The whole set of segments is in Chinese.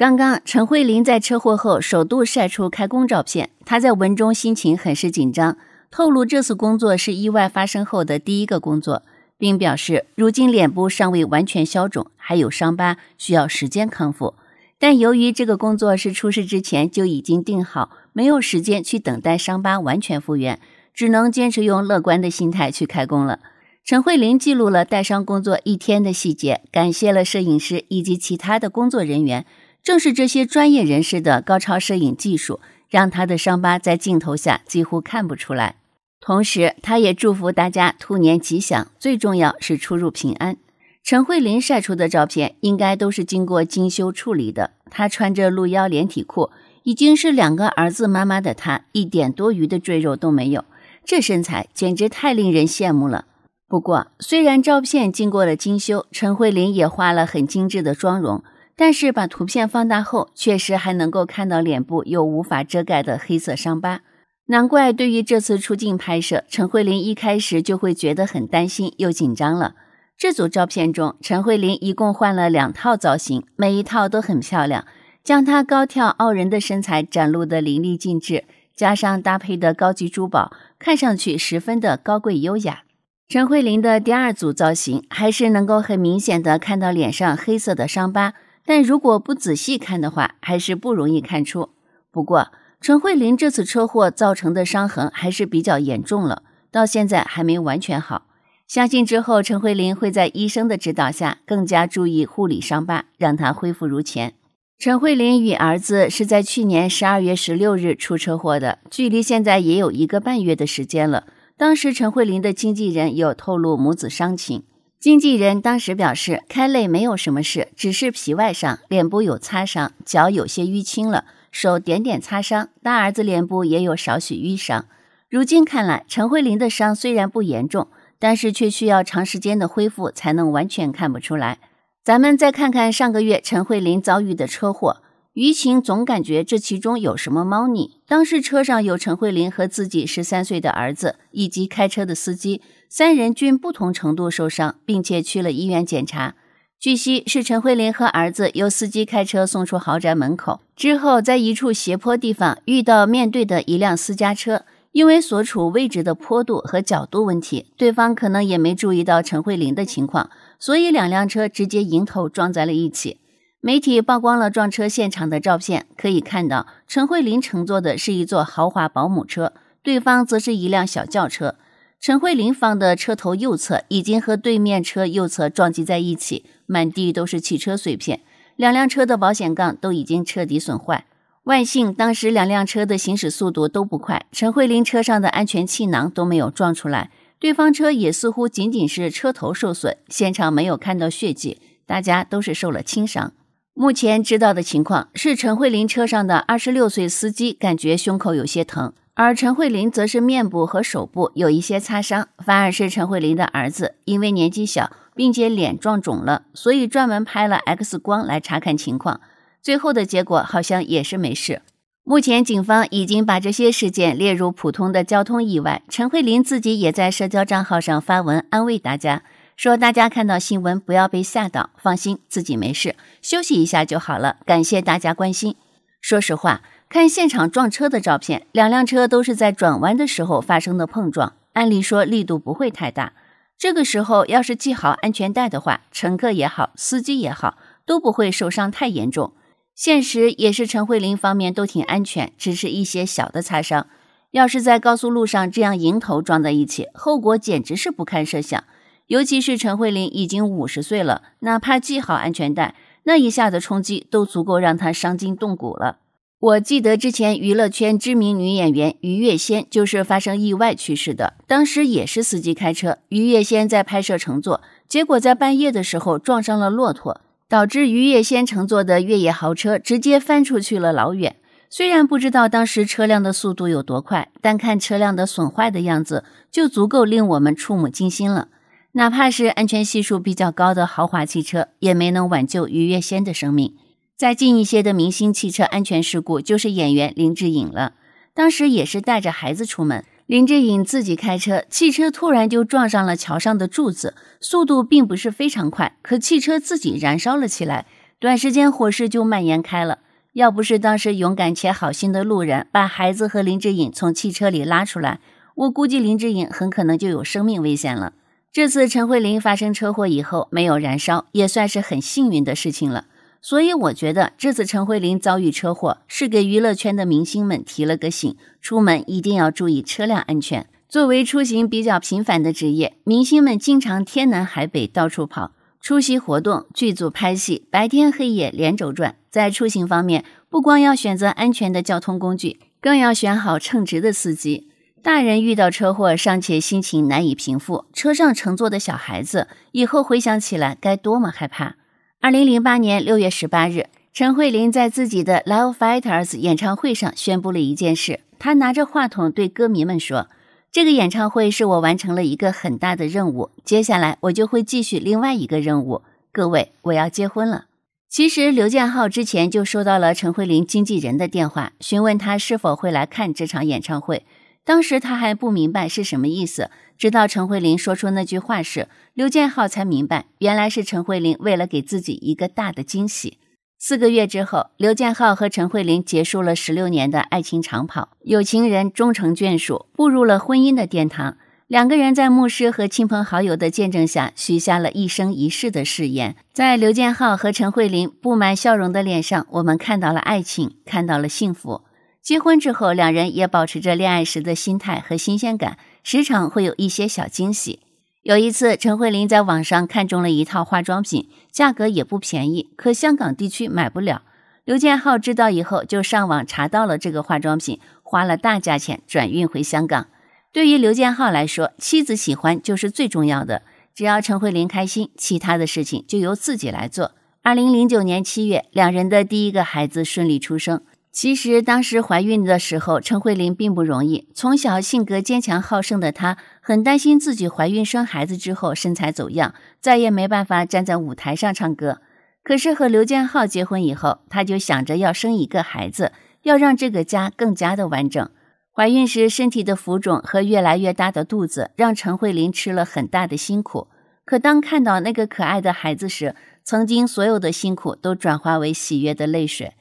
刚刚，陈慧琳在车祸后首度晒出开工照片。她在文中心情很是紧张，透露这次工作是意外发生后的第一个工作，并表示如今脸部尚未完全消肿，还有伤疤需要时间康复。但由于这个工作是出事之前就已经定好，没有时间去等待伤疤完全复原，只能坚持用乐观的心态去开工了。陈慧琳记录了带伤工作一天的细节，感谢了摄影师以及其他的工作人员。正是这些专业人士的高超摄影技术，让他的伤疤在镜头下几乎看不出来。同时，他也祝福大家兔年吉祥，最重要是出入平安。陈慧琳晒出的照片应该都是经过精修处理的。她穿着露腰连体裤，已经是两个儿子妈妈的她，一点多余的赘肉都没有，这身材简直太令人羡慕了。不过，虽然照片经过了精修，陈慧琳也画了很精致的妆容。但是把图片放大后，确实还能够看到脸部有无法遮盖的黑色伤疤。难怪对于这次出镜拍摄，陈慧琳一开始就会觉得很担心又紧张了。这组照片中，陈慧琳一共换了两套造型，每一套都很漂亮，将她高挑傲人的身材展露得淋漓尽致，加上搭配的高级珠宝，看上去十分的高贵优雅。陈慧琳的第二组造型，还是能够很明显的看到脸上黑色的伤疤。但如果不仔细看的话，还是不容易看出。不过，陈慧琳这次车祸造成的伤痕还是比较严重了，到现在还没完全好。相信之后陈慧琳会在医生的指导下更加注意护理伤疤，让它恢复如前。陈慧琳与儿子是在去年十二月十六日出车祸的，距离现在也有一个半月的时间了。当时陈慧琳的经纪人有透露母子伤情。经纪人当时表示，开裂没有什么事，只是皮外伤，脸部有擦伤，脚有些淤青了，手点点擦伤，大儿子脸部也有少许淤伤。如今看来，陈慧琳的伤虽然不严重，但是却需要长时间的恢复才能完全看不出来。咱们再看看上个月陈慧琳遭遇的车祸。于晴总感觉这其中有什么猫腻。当时车上有陈慧琳和自己十三岁的儿子，以及开车的司机，三人均不同程度受伤，并且去了医院检查。据悉，是陈慧琳和儿子由司机开车送出豪宅门口之后，在一处斜坡地方遇到面对的一辆私家车，因为所处位置的坡度和角度问题，对方可能也没注意到陈慧琳的情况，所以两辆车直接迎头撞在了一起。媒体曝光了撞车现场的照片，可以看到陈慧琳乘坐的是一座豪华保姆车，对方则是一辆小轿车。陈慧琳方的车头右侧已经和对面车右侧撞击在一起，满地都是汽车碎片，两辆车的保险杠都已经彻底损坏。万幸当时两辆车的行驶速度都不快，陈慧琳车上的安全气囊都没有撞出来，对方车也似乎仅仅是车头受损，现场没有看到血迹，大家都是受了轻伤。目前知道的情况是，陈慧琳车上的二十六岁司机感觉胸口有些疼，而陈慧琳则是面部和手部有一些擦伤。反而是陈慧琳的儿子，因为年纪小，并且脸撞肿了，所以专门拍了 X 光来查看情况。最后的结果好像也是没事。目前警方已经把这些事件列入普通的交通意外。陈慧琳自己也在社交账号上发文安慰大家。说大家看到新闻不要被吓到，放心，自己没事，休息一下就好了。感谢大家关心。说实话，看现场撞车的照片，两辆车都是在转弯的时候发生的碰撞，按理说力度不会太大。这个时候要是系好安全带的话，乘客也好，司机也好，都不会受伤太严重。现实也是，陈慧琳方面都挺安全，只是一些小的擦伤。要是在高速路上这样迎头撞在一起，后果简直是不堪设想。尤其是陈慧琳已经五十岁了，哪怕系好安全带，那一下子冲击都足够让她伤筋动骨了。我记得之前娱乐圈知名女演员于月仙就是发生意外去世的，当时也是司机开车，于月仙在拍摄乘坐，结果在半夜的时候撞上了骆驼，导致于月仙乘坐的越野豪车直接翻出去了老远。虽然不知道当时车辆的速度有多快，但看车辆的损坏的样子，就足够令我们触目惊心了。哪怕是安全系数比较高的豪华汽车，也没能挽救于月仙的生命。再近一些的明星汽车安全事故，就是演员林志颖了。当时也是带着孩子出门，林志颖自己开车，汽车突然就撞上了桥上的柱子，速度并不是非常快，可汽车自己燃烧了起来，短时间火势就蔓延开了。要不是当时勇敢且好心的路人把孩子和林志颖从汽车里拉出来，我估计林志颖很可能就有生命危险了。这次陈慧琳发生车祸以后没有燃烧，也算是很幸运的事情了。所以我觉得这次陈慧琳遭遇车祸是给娱乐圈的明星们提了个醒：出门一定要注意车辆安全。作为出行比较频繁的职业，明星们经常天南海北到处跑，出席活动、剧组拍戏，白天黑夜连轴转。在出行方面，不光要选择安全的交通工具，更要选好称职的司机。大人遇到车祸尚且心情难以平复，车上乘坐的小孩子以后回想起来该多么害怕。二零零八年六月十八日，陈慧琳在自己的《Love Fighters》演唱会上宣布了一件事，她拿着话筒对歌迷们说：“这个演唱会是我完成了一个很大的任务，接下来我就会继续另外一个任务。各位，我要结婚了。”其实，刘建浩之前就收到了陈慧琳经纪人的电话，询问他是否会来看这场演唱会。当时他还不明白是什么意思，直到陈慧琳说出那句话时，刘建浩才明白，原来是陈慧琳为了给自己一个大的惊喜。四个月之后，刘建浩和陈慧琳结束了十六年的爱情长跑，有情人终成眷属，步入了婚姻的殿堂。两个人在牧师和亲朋好友的见证下，许下了一生一世的誓言。在刘建浩和陈慧琳布满笑容的脸上，我们看到了爱情，看到了幸福。结婚之后，两人也保持着恋爱时的心态和新鲜感，时常会有一些小惊喜。有一次，陈慧琳在网上看中了一套化妆品，价格也不便宜，可香港地区买不了。刘建浩知道以后，就上网查到了这个化妆品，花了大价钱转运回香港。对于刘建浩来说，妻子喜欢就是最重要的，只要陈慧琳开心，其他的事情就由自己来做。二零零九年七月，两人的第一个孩子顺利出生。其实当时怀孕的时候，陈慧琳并不容易。从小性格坚强好胜的她，很担心自己怀孕生孩子之后身材走样，再也没办法站在舞台上唱歌。可是和刘建浩结婚以后，她就想着要生一个孩子，要让这个家更加的完整。怀孕时身体的浮肿和越来越大的肚子，让陈慧琳吃了很大的辛苦。可当看到那个可爱的孩子时，曾经所有的辛苦都转化为喜悦的泪水。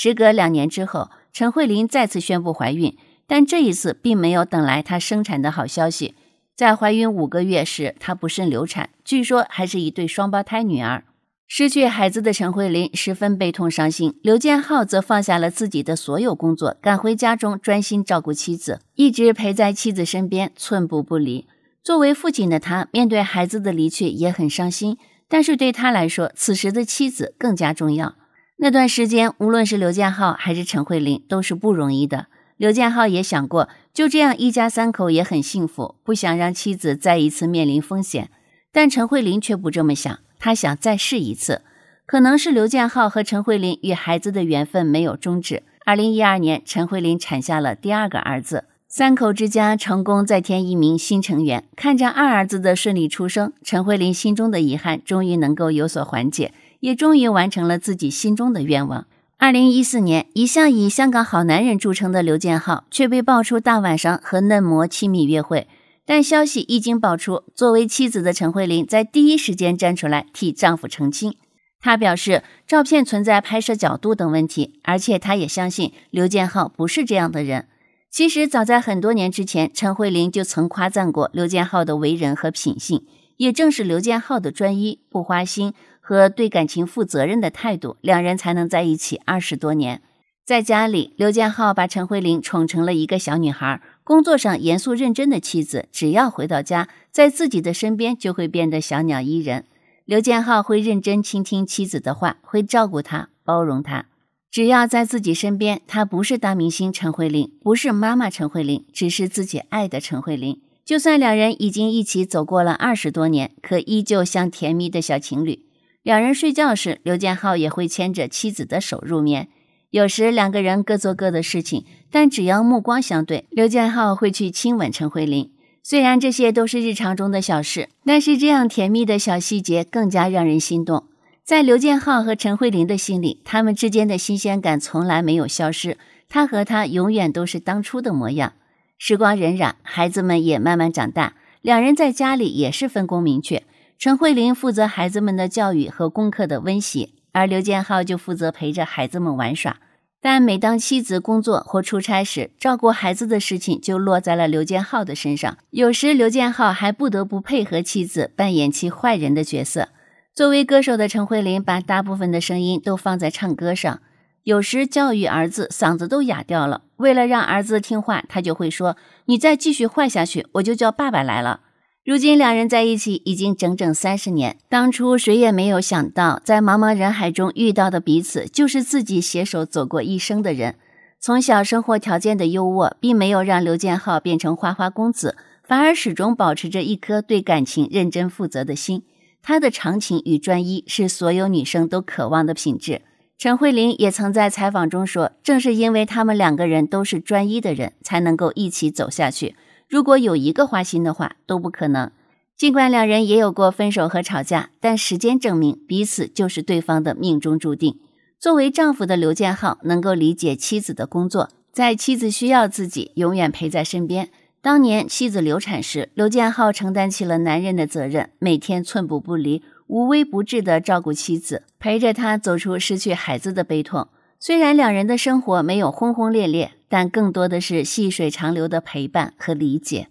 时隔两年之后，陈慧琳再次宣布怀孕，但这一次并没有等来她生产的好消息。在怀孕五个月时，她不慎流产，据说还是一对双胞胎女儿。失去孩子的陈慧琳十分悲痛伤心，刘建浩则放下了自己的所有工作，赶回家中专心照顾妻子，一直陪在妻子身边，寸步不离。作为父亲的他，面对孩子的离去也很伤心，但是对他来说，此时的妻子更加重要。那段时间，无论是刘建浩还是陈慧琳，都是不容易的。刘建浩也想过，就这样一家三口也很幸福，不想让妻子再一次面临风险。但陈慧琳却不这么想，她想再试一次。可能是刘建浩和陈慧琳与孩子的缘分没有终止。二零一二年，陈慧琳产下了第二个儿子，三口之家成功再添一名新成员。看着二儿子的顺利出生，陈慧琳心中的遗憾终于能够有所缓解。也终于完成了自己心中的愿望。二零一四年，一向以香港好男人著称的刘建浩却被爆出大晚上和嫩模亲密约会。但消息一经爆出，作为妻子的陈慧琳在第一时间站出来替丈夫澄清。她表示，照片存在拍摄角度等问题，而且她也相信刘建浩不是这样的人。其实早在很多年之前，陈慧琳就曾夸赞过刘建浩的为人和品性。也正是刘建浩的专一、不花心和对感情负责任的态度，两人才能在一起二十多年。在家里，刘建浩把陈慧琳宠成了一个小女孩；工作上严肃认真的妻子，只要回到家，在自己的身边就会变得小鸟依人。刘建浩会认真倾听妻子的话，会照顾她、包容她。只要在自己身边，她不是大明星陈慧琳，不是妈妈陈慧琳，只是自己爱的陈慧琳。就算两人已经一起走过了二十多年，可依旧像甜蜜的小情侣。两人睡觉时，刘建浩也会牵着妻子的手入眠。有时两个人各做各的事情，但只要目光相对，刘建浩会去亲吻陈慧琳。虽然这些都是日常中的小事，但是这样甜蜜的小细节更加让人心动。在刘建浩和陈慧琳的心里，他们之间的新鲜感从来没有消失。他和她永远都是当初的模样。时光荏苒，孩子们也慢慢长大。两人在家里也是分工明确，陈慧琳负责孩子们的教育和功课的温习，而刘建浩就负责陪着孩子们玩耍。但每当妻子工作或出差时，照顾孩子的事情就落在了刘建浩的身上。有时刘建浩还不得不配合妻子扮演其坏人的角色。作为歌手的陈慧琳，把大部分的声音都放在唱歌上。有时教育儿子嗓子都哑掉了，为了让儿子听话，他就会说：“你再继续坏下去，我就叫爸爸来了。”如今两人在一起已经整整三十年，当初谁也没有想到，在茫茫人海中遇到的彼此就是自己携手走过一生的人。从小生活条件的优渥，并没有让刘建浩变成花花公子，反而始终保持着一颗对感情认真负责的心。他的长情与专一，是所有女生都渴望的品质。陈慧琳也曾在采访中说：“正是因为他们两个人都是专一的人，才能够一起走下去。如果有一个花心的话，都不可能。”尽管两人也有过分手和吵架，但时间证明彼此就是对方的命中注定。作为丈夫的刘建浩能够理解妻子的工作，在妻子需要自己，永远陪在身边。当年妻子流产时，刘建浩承担起了男人的责任，每天寸步不离。无微不至地照顾妻子，陪着他走出失去孩子的悲痛。虽然两人的生活没有轰轰烈烈，但更多的是细水长流的陪伴和理解。